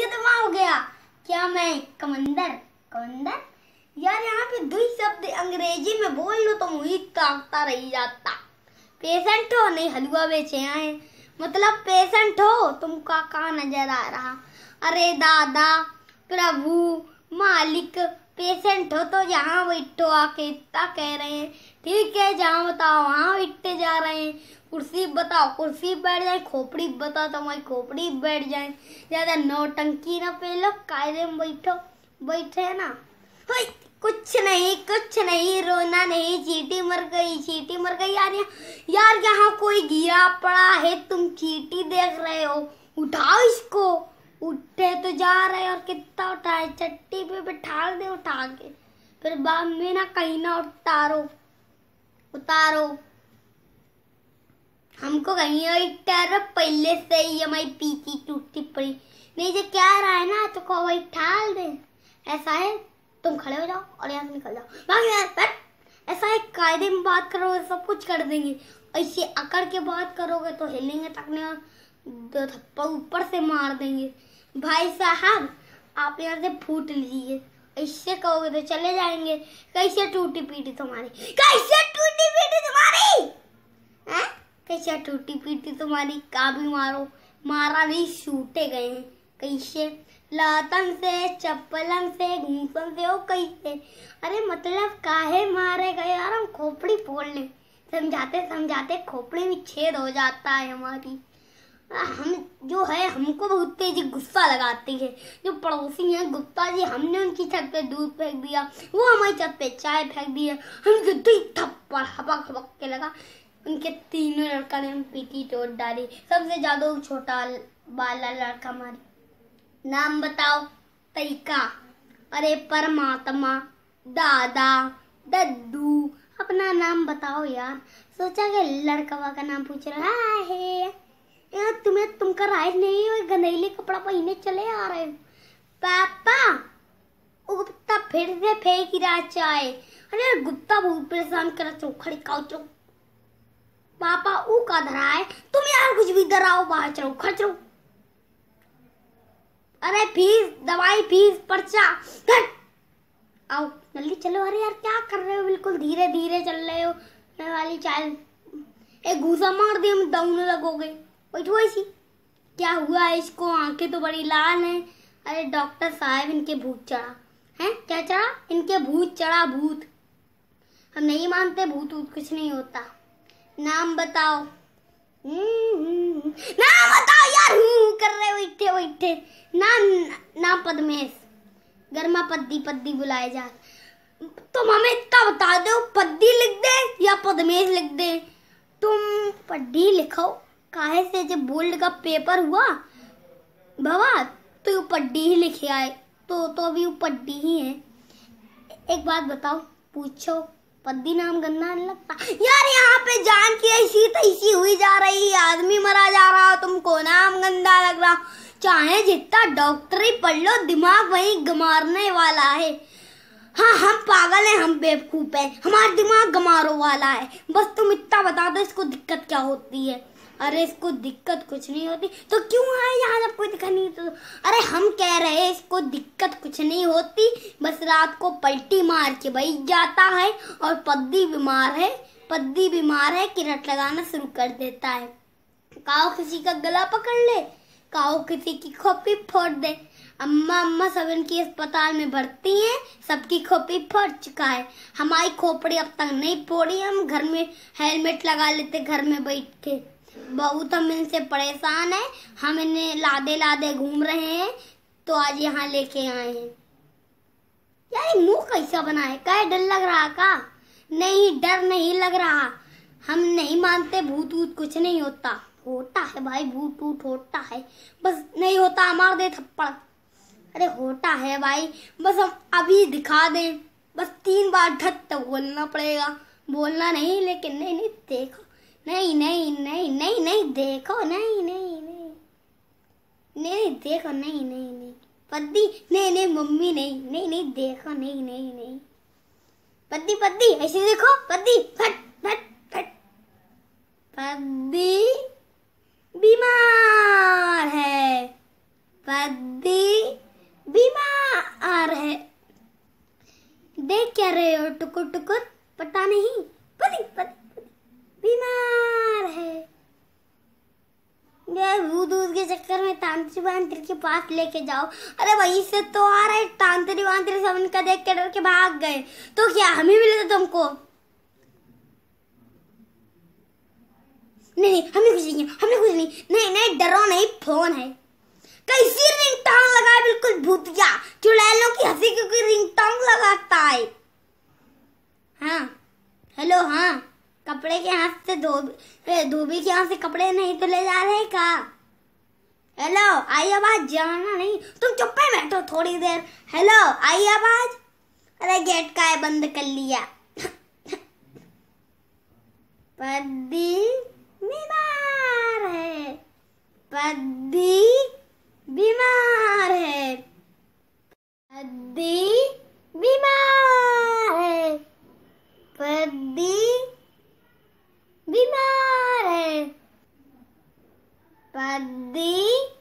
ये धुआं तो हो गया क्या मैं कमंदर कमंदर यार यहाँ पे दुई शब्द अंग्रेजी में बोल लो तो मुही ताकता रही जाता पेशेंट हो नहीं हलवा बेचे आए मतलब पेशेंट हो तुमका कहा नजर आ रहा अरे दादा प्रभु मालिक पेशेंट हो तो यहाँ बैठो आके इतना कह रहे हैं ठीक है जहाँ बताओ वहाँ इकते जा रहे हैं कुर्सी बताओ कुर्सी बैठ जाए खोपड़ी बताओ तो वही खोपड़ी बैठ जाए ज़्यादा नौटंकी ना पहलो कायदे में बैठो बैठे ना कुछ नहीं कुछ नहीं रोना नहीं चीटी मर गई चीटी मर गई यार यार यहाँ कोई गिरा पड़ा है तुम चीटी देख रहे हो उठाओ इसको उठे तो जा रहे और कितना उठाए चट्टी पे बिठा दे उठा के फिर बाद में ना कहीं ना उतारो उतारो हमको कहीं टर पहले से ही हमारी पीछी टूटती पड़ी नहीं जो तो क्या रहा है ना तो कहो वही ठाल दे ऐसा है तुम खड़े हो जाओ और यहाँ से निकल जाओ भाग यार ऐसा है कायदे में बात करोगे सब कुछ कर देंगे ऐसे अकड़ के बात करोगे तो हिलेंगे तकने दो थप्पड़ ऊपर से मार देंगे भाई साहब आप यहाँ से फूट लीजिए ऐसे कहोगे तो चले जाएंगे कैसे टूटी पीटी तुम्हारी कैसे कैसे टूटी पीटी तुम्हारी भी मारो मारा नहीं छूटे गए हैं कैसे लातन से चप्पलन से घूसन से हो कैसे अरे मतलब काहे मारे गए यार हम खोपड़ी फोड़ लें समझाते समझाते खोपड़ी में छेद हो जाता है हमारी हम जो है हमको बहुत तेजी गुस्सा लगाती है जो पड़ोसी हैं गुप्ता जी हमने उनकी छत पे दूध फेंक दिया वो हमारी छत पे चाय फेंक दी है हम दी थप्पड़ हबक हबक के लगा उनके तीनों लड़का ने पीटी तोड़ डाली सबसे ज्यादा छोटा बाला लड़का मारी नाम बताओ तरीका अरे परमात्मा दादा दद्दू अपना नाम बताओ यार सोचा कि लड़का का नाम पूछ रहा है यार तुम्हें तुमका राइट नहीं हो गंदेले कपड़ा पहने चले आ रहे हो पापा गुप्ता फिर से फेंक रहा चाय अरे गुप्ता बहुत परेशान कर चौखड़ी काउ चौक पापा ऊ का धराए तुम यार कुछ भी डराओ बाहर चलो खचरो अरे फीस दवाई फीस पर्चा घट आओ जल्दी चलो अरे यार क्या कर रहे हो बिल्कुल धीरे धीरे चल रहे हो वाली चाल एक घूसा मार दिया हम दौड़ने लगोगे बैठो तो ऐसी क्या हुआ इसको आंखें तो बड़ी लाल हैं अरे डॉक्टर साहब इनके भूत चढ़ा हैं क्या चढ़ा इनके भूत चढ़ा भूत हम नहीं मानते भूत भूत कुछ नहीं होता नाम बताओ नाम बताओ यार कर रहे हो वो बैठे ना ना पद्मेश गर्मा पद्दी पद्दी बुलाए जा तुम हमें इतना बता दो पद्दी लिख दे या पद्मेश लिख दे तुम पद्दी लिखो काहे से जब बोल्ड का पेपर हुआ बाबा तो यू पड्डी ही लिखे आए तो तो अभी वो पड्डी ही है एक बात बताओ पूछो पद्दी नाम गंदा नहीं लगता यार यहाँ पे जान की ऐसी तैसी हुई जा रही आदमी मरा जा रहा तुमको नाम गंदा लग रहा चाहे जितना डॉक्टरी पढ़ लो दिमाग वही गमारने वाला है हाँ हम पागल हैं हम बेवकूफ़ हैं हमारा दिमाग गमारो वाला है बस तुम इतना बता दो इसको दिक्कत क्या होती है अरे इसको दिक्कत कुछ नहीं होती तो क्यों आए यहाँ जब कोई दिखा नहीं तो अरे हम कह रहे हैं इसको दिक्कत कुछ नहीं होती बस रात को पलटी मार के भाई जाता है और पद्दी बीमार है पद्दी बीमार है किरट लगाना शुरू कर देता है काओ किसी का गला पकड़ ले काओ किसी की खोपी फोड़ दे अम्मा अम्मा सब की अस्पताल में भर्ती हैं सबकी खोपी फट चुका है हमारी खोपड़ी अब तक नहीं फोड़ी हम घर में हेलमेट लगा लेते घर में बैठ के बहुत हम इनसे परेशान है हम इन्हें लादे लादे घूम रहे हैं तो आज यहाँ लेके आए हैं यार मुंह कैसा बना है क्या डर लग रहा का नहीं डर नहीं लग रहा हम नहीं मानते भूत वूत कुछ नहीं होता होता है भाई भूत वूत होता है बस नहीं होता मार दे थप्पड़ अरे होता है भाई बस हम अभी दिखा दें बस तीन बार तो बोलना पड़ेगा बोलना नहीं लेकिन नहीं नहीं देखो नहीं नहीं नहीं नहीं नहीं देखो नहीं नहीं नहीं नहीं देखो नहीं नहीं नहीं पद्दी नहीं नहीं मम्मी नहीं नहीं नहीं देखो नहीं नहीं नहीं पद्दी पद्दी ऐसे देखो पद्दी फट फट फट पद्दी बीमार है क्या रहे हो टुकुर टुकुर पता नहीं पति पति बीमार है भूत दूध के चक्कर में तांत्रिक वांत्रिक के पास लेके जाओ अरे वहीं से तो आ रहे तांत्रिक वांत्रिक सब इनका देख के डर के भाग गए तो क्या हम ही मिले थे तुमको नहीं नहीं हमें कुछ नहीं हमें कुछ नहीं नहीं नहीं डरो नहीं फोन है कैसी रिंगटोन लगाए बिल्कुल भूतिया चुड़ैलों की हंसी क्योंकि रिंगटोन लगाता है हाँ हेलो हाँ कपड़े के हाथ से धोबी धोबी के हाथ से कपड़े नहीं तो ले जा रहे का हेलो आई आवाज जाना नहीं तुम चुप पे बैठो थोड़ी देर हेलो आई आवाज अरे गेट का है बंद कर लिया पद्दी बीमार है पद्दी But